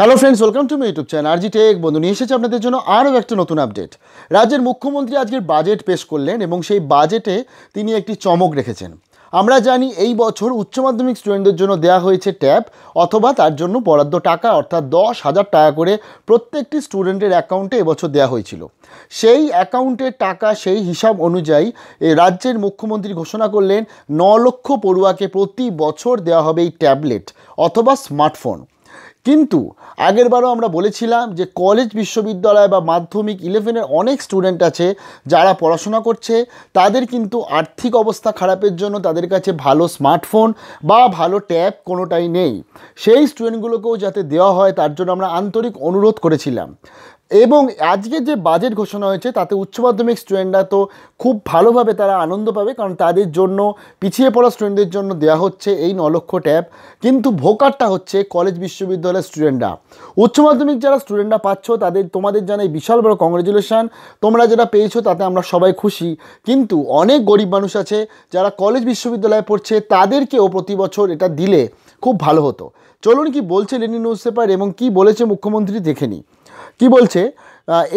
hello friends welcome to my YouTube channel RG tech বন্ধু নিয়ে এসেছে আপনাদের জন্য আরও একটা নতুন আপডেট রাজ্যের মুখ্যমন্ত্রী আজকের বাজেট পেশ করলেন এবং সেই বাজেটে তিনি একটি চমক রেখেছেন আমরা জানি এই বছর উচ্চ মাধ্যমিক স্টুডেন্টদের জন্য দেয়া হয়েছে ট্যাব অথবা তার জন্য বরাদ্দ টাকা অর্থাৎ দশ হাজার টাকা করে প্রত্যেকটি স্টুডেন্টের অ্যাকাউন্টে এবছর দেয়া হয়েছিল সেই অ্যাকাউন্টের টাকা সেই হিসাব অনুযায়ী রাজ্যের মুখ্যমন্ত্রী ঘোষণা করলেন ন লক্ষ পড়ুয়াকে প্রতি বছর দেওয়া হবে এই ট্যাবলেট অথবা স্মার্টফোন কিন্তু আগেরবারও আমরা বলেছিলাম যে কলেজ বিশ্ববিদ্যালয় বা মাধ্যমিক ইলেভেনের অনেক স্টুডেন্ট আছে যারা পড়াশোনা করছে তাদের কিন্তু আর্থিক অবস্থা খারাপের জন্য তাদের কাছে ভালো স্মার্টফোন বা ভালো ট্যাব কোনোটাই নেই সেই স্টুডেন্টগুলোকেও যাতে দেওয়া হয় তার জন্য আমরা আন্তরিক অনুরোধ করেছিলাম এবং আজকে যে বাজেট ঘোষণা হয়েছে তাতে উচ্চ মাধ্যমিক স্টুডেন্টরা তো খুব ভালোভাবে তারা আনন্দ পাবে কারণ তাদের জন্য পিছিয়ে পড়া স্টুডেন্টদের জন্য দেওয়া হচ্ছে এই ন লক্ষ ট্যাব কিন্তু ভোকারটা হচ্ছে কলেজ বিশ্ববিদ্যালয়ের স্টুডেন্টরা উচ্চ মাধ্যমিক যারা স্টুডেন্টরা পাচ্ছ তাদের তোমাদের জানাই বিশাল বড় কংগ্রেচুলেশান তোমরা যেটা পেয়েছো তাতে আমরা সবাই খুশি কিন্তু অনেক গরিব মানুষ আছে যারা কলেজ বিশ্ববিদ্যালয়ে পড়ছে তাদেরকেও প্রতি বছর এটা দিলে খুব ভালো হতো চলুন কি বলছে লেনিন নিউজ পেপার এবং কি বলেছে মুখ্যমন্ত্রী দেখে নিই কি বলছে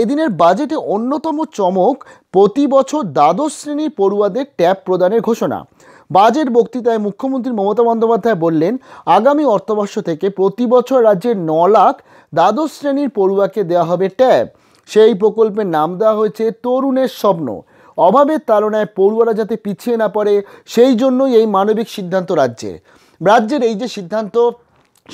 এদিনের বাজেটে অন্যতম চমক প্রতি বছর দ্বাদশ শ্রেণীর পড়ুয়াদের ট্যাব প্রদানের ঘোষণা বাজেট বক্তৃতায় মুখ্যমন্ত্রী মমতা বন্দ্যোপাধ্যায় বললেন আগামী অর্থবর্ষ থেকে প্রতি বছর রাজ্যের ন লাখ দ্বাদশ শ্রেণীর পড়ুয়াকে দেওয়া হবে ট্যাব সেই প্রকল্পের নাম দেওয়া হয়েছে তরুণের স্বপ্ন অভাবের তাড়নায় পড়ুয়ারা যাতে পিছিয়ে না পড়ে সেই জন্যই এই মানবিক সিদ্ধান্ত রাজ্যের রাজ্যের এই যে সিদ্ধান্ত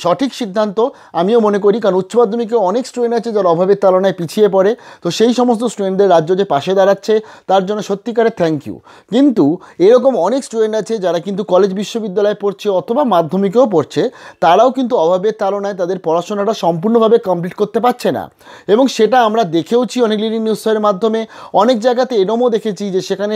সঠিক সিদ্ধান্ত আমিও মনে করি কারণ উচ্চ মাধ্যমিকে অনেক স্টুডেন্ট আছে যারা অভাবের তালনায় পিছিয়ে পড়ে তো সেই সমস্ত স্টুডেন্টদের রাজ্য যে পাশে দাঁড়াচ্ছে তার জন্য সত্যিকারের থ্যাংক ইউ কিন্তু এরকম অনেক স্টুডেন্ট আছে যারা কিন্তু কলেজ বিশ্ববিদ্যালয়ে পড়ছে অথবা মাধ্যমিকেও পড়ছে তারাও কিন্তু অভাবের তালনায় তাদের পড়াশোনাটা সম্পূর্ণভাবে কমপ্লিট করতে পারছে না এবং সেটা আমরা দেখেওছি অনেক লিডিং নিউজ মাধ্যমে অনেক জায়গাতে এরমও দেখেছি যে সেখানে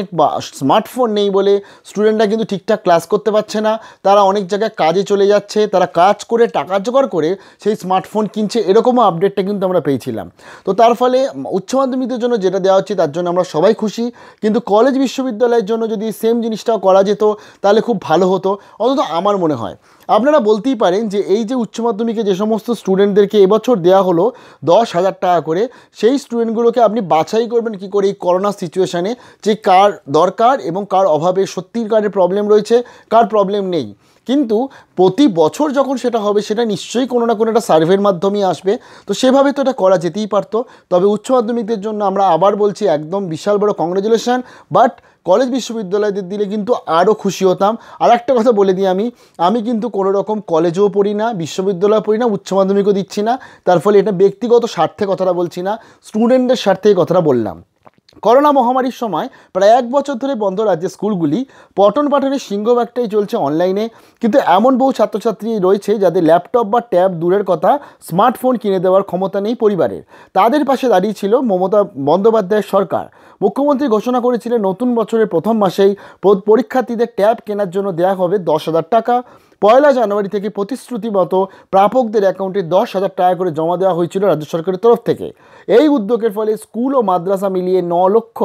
স্মার্টফোন নেই বলে স্টুডেন্টরা কিন্তু ঠিকঠাক ক্লাস করতে পারছে না তারা অনেক জায়গায় কাজে চলে যাচ্ছে তারা কাজ করে টাকা জোগাড় করে সেই স্মার্টফোন কিনছে এরকমও আপডেটটা কিন্তু আমরা পেয়েছিলাম তো তার ফলে উচ্চ মাধ্যমিকদের জন্য যেটা দেওয়া হচ্ছে তার জন্য আমরা সবাই খুশি কিন্তু কলেজ বিশ্ববিদ্যালয়ের জন্য যদি সেম জিনিসটাও করা যেত তাহলে খুব ভালো হতো অন্তত আমার মনে হয় আপনারা বলতেই পারেন যে এই যে উচ্চ মাধ্যমিকে যে সমস্ত স্টুডেন্টদেরকে এবছর দেওয়া হলো দশ হাজার টাকা করে সেই স্টুডেন্টগুলোকে আপনি বাছাই করবেন কি করে এই করোনা সিচুয়েশানে যে কার দরকার এবং কার অভাবে সত্যির কারের প্রবলেম রয়েছে কার প্রবলেম নেই কিন্তু প্রতি বছর যখন সেটা হবে সেটা নিশ্চয়ই কোনো না কোনো একটা সার্ভের মাধ্যমেই আসবে তো সেভাবে তো এটা করা যেতেই পারতো তবে উচ্চ মাধ্যমিকদের জন্য আমরা আবার বলছি একদম বিশাল বড় কংগ্রেচুলেশান বাট কলেজ বিশ্ববিদ্যালয়দের দিলে কিন্তু আরও খুশি হতাম আর একটা কথা বলে দিই আমি আমি কিন্তু কোনো রকম কলেজেও পড়ি না বিশ্ববিদ্যালয় পড়ি না উচ্চ মাধ্যমিকও দিচ্ছি না তার ফলে এটা ব্যক্তিগত স্বার্থে কথাটা বলছি না স্টুডেন্টদের স্বার্থে কথাটা বললাম করোনা মহামারীর সময় প্রায় এক বছর ধরে বন্ধ রাজ্যের স্কুলগুলি পঠন পাঠনের সিংহভাগটাই চলছে অনলাইনে কিন্তু এমন বহু ছাত্রছাত্রী রয়েছে যাদের ল্যাপটপ বা ট্যাব দূরের কথা স্মার্টফোন কিনে দেওয়ার ক্ষমতা নেই পরিবারের তাদের পাশে দাঁড়িয়েছিল মমতা বন্দ্যোপাধ্যায়ের সরকার মুখ্যমন্ত্রী ঘোষণা করেছিলেন নতুন বছরের প্রথম মাসেই পরীক্ষার্থীদের ট্যাব কেনার জন্য দেওয়া হবে দশ হাজার টাকা পয়লা জানুয়ারি থেকে মতো প্রাপকদের অ্যাকাউন্টে দশ হাজার টাকা করে জমা দেওয়া হয়েছিল রাজ্য সরকারের তরফ থেকে এই উদ্যোগের ফলে স্কুল ও মাদ্রাসা মিলিয়ে ন লক্ষ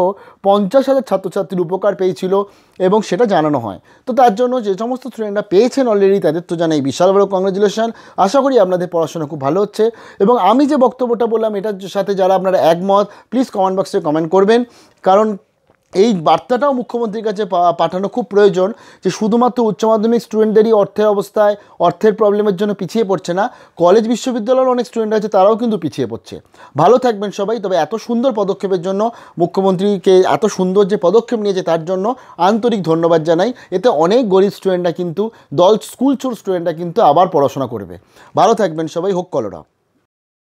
পঞ্চাশ হাজার ছাত্রছাত্রীর উপকার পেয়েছিল এবং সেটা জানানো হয় তো তার জন্য যে সমস্ত স্টুডেন্টরা পেয়েছেন অলরেডি তাদের তো জানাই বিশাল বড় কংগ্রেচুলেশন আশা করি আপনাদের পড়াশোনা খুব ভালো হচ্ছে এবং আমি যে বক্তব্যটা বললাম এটার সাথে যারা আপনারা একমত প্লিজ কমেন্ট বক্সে কমেন্ট করবেন কারণ এই বার্তাটাও মুখ্যমন্ত্রীর কাছে পাঠানো খুব প্রয়োজন যে শুধুমাত্র উচ্চ মাধ্যমিক স্টুডেন্টদেরই অর্থের অবস্থায় অর্থের প্রবলেমের জন্য পিছিয়ে পড়ছে না কলেজ বিশ্ববিদ্যালয়ের অনেক স্টুডেন্ট আছে তারাও কিন্তু পিছিয়ে পড়ছে ভালো থাকবেন সবাই তবে এত সুন্দর পদক্ষেপের জন্য মুখ্যমন্ত্রীকে এত সুন্দর যে পদক্ষেপ নিয়েছে তার জন্য আন্তরিক ধন্যবাদ জানাই এতে অনেক গরিব স্টুডেন্টরা কিন্তু দল স্কুল ছোট স্টুডেন্টরা কিন্তু আবার পড়াশোনা করবে ভালো থাকবেন সবাই হোক কলরা